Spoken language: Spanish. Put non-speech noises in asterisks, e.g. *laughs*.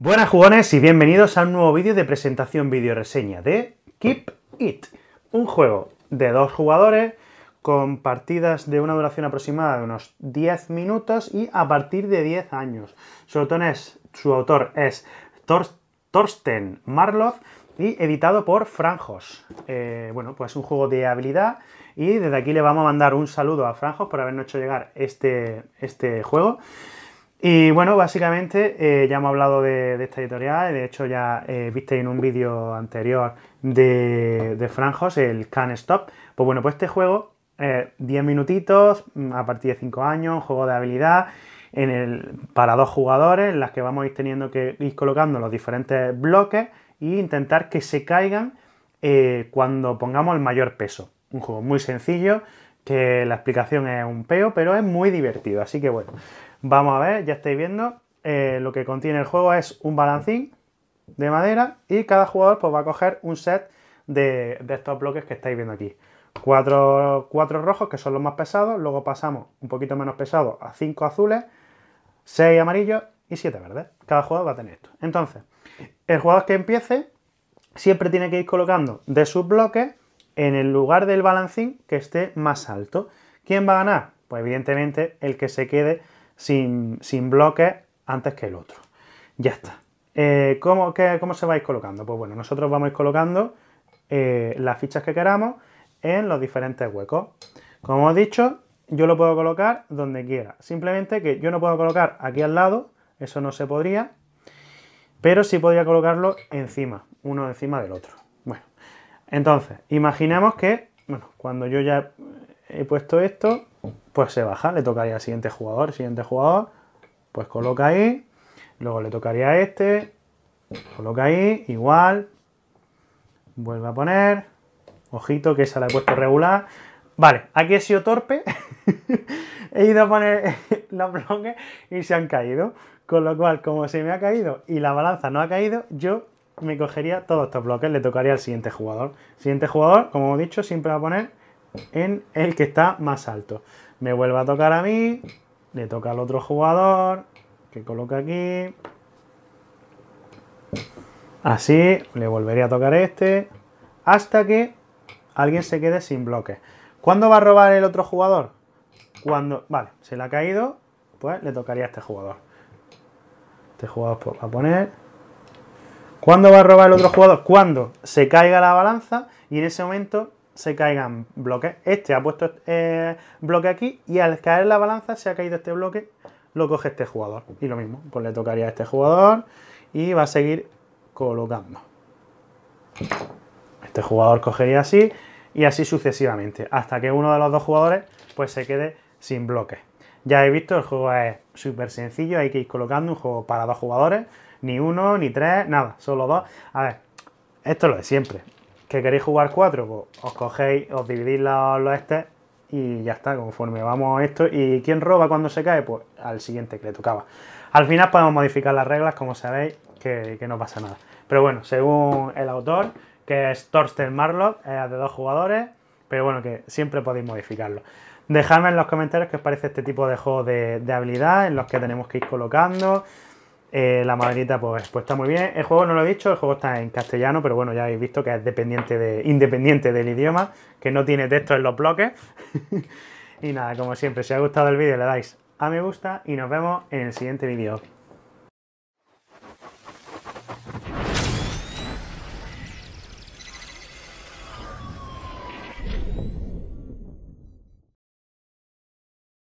Buenas jugones y bienvenidos a un nuevo vídeo de presentación vídeo reseña de Keep It, un juego de dos jugadores con partidas de una duración aproximada de unos 10 minutos y a partir de 10 años. Su autor es, su autor es Thorsten Marloff y editado por Franjos. Eh, bueno, pues un juego de habilidad y desde aquí le vamos a mandar un saludo a Franjos por habernos hecho llegar este, este juego. Y bueno, básicamente eh, ya hemos hablado de, esta editorial, de hecho ya eh, visteis en un vídeo anterior de, Franjos el Can Stop. Pues bueno, pues este juego, 10 eh, minutitos, mm, a partir de 5 años, un juego de habilidad en el, para dos jugadores, en las que vamos a teniendo que ir colocando los diferentes bloques e intentar que se caigan cuando pongamos el mayor peso. Un juego muy sencillo, que la explicación es un peo, pero es muy divertido, así que bueno. Vamos a ver, ya estáis viendo, eh, lo que contiene el juego es un balancín de madera y cada jugador pues, va a coger un set de, estos bloques que estáis viendo aquí. Cuatro, cuatro, rojos, que son los más pesados, luego pasamos un poquito menos pesados a cinco azules, seis amarillos y siete verdes. Cada jugador va a tener esto. Entonces, el jugador que empiece siempre tiene que ir colocando de sus bloques en el lugar del balancín que esté más alto. ¿Quién va a ganar? Pues evidentemente el que se quede sin, sin bloques antes que el otro. Ya está. Eh, ¿cómo, ¿Cómo se va colocando? Pues bueno, nosotros vamos a ir colocando eh, las fichas que queramos en los diferentes huecos. Como he dicho, yo lo puedo colocar donde quiera. Simplemente que yo no puedo colocar aquí al lado, eso no se podría, pero sí podría colocarlo encima, uno encima del otro. Bueno, entonces, imaginemos que, bueno, cuando yo ya he puesto esto, pues se baja, le tocaría al siguiente jugador, siguiente jugador, pues coloca ahí, luego le tocaría a este, coloca ahí, igual, vuelve a poner, ojito que esa la he puesto regular, vale, aquí he sido torpe, *laughs* he ido a poner *laughs* los bloques y se han caído, con lo cual como se me ha caído y la balanza no ha caído, yo me cogería todos estos bloques, le tocaría al siguiente jugador, siguiente jugador, como he dicho, siempre va a poner en el que está más alto me vuelve a tocar a mí, le toca al otro jugador, que coloca aquí. Así, le volvería a tocar este, hasta que alguien se quede sin bloque. ¿Cuándo va a robar el otro jugador? Cuando, vale, se le ha caído, pues le tocaría a este jugador. Este jugador pues, va a poner. ¿Cuándo va a robar el otro jugador? Cuando se caiga la balanza y en ese momento se caigan bloques. Este ha puesto eh, bloque aquí y al caer la balanza se ha caído este bloque, lo coge este jugador. Y lo mismo, pues le tocaría a este jugador y va a seguir colocando. Este jugador cogería así y así sucesivamente, hasta que uno de los dos jugadores pues se quede sin bloques. Ya he visto, el juego es súper sencillo, hay que ir colocando un juego para dos jugadores, ni uno, ni tres, nada, solo dos. A ver, esto es lo de siempre que queréis jugar cuatro, pues os cogéis, os dividís los, este y ya está, conforme vamos a esto. ¿Y quién roba cuando se cae? Pues al siguiente que le tocaba. Al final podemos modificar las reglas, como sabéis, que, no pasa nada. Pero bueno, según el autor, que es Torsten Marlock, es de dos jugadores, pero bueno, que siempre podéis modificarlo. Dejadme en los comentarios qué os parece este tipo de juego de, de habilidad, en los que tenemos que ir colocando, eh, la maderita, pues, pues, está muy bien. El juego no lo he dicho, el juego está en castellano, pero bueno, ya habéis visto que es independiente del idioma, que no tiene texto en los bloques. *laughs* y nada, como siempre, si os ha gustado el vídeo, le dais a me gusta y nos vemos en el siguiente vídeo.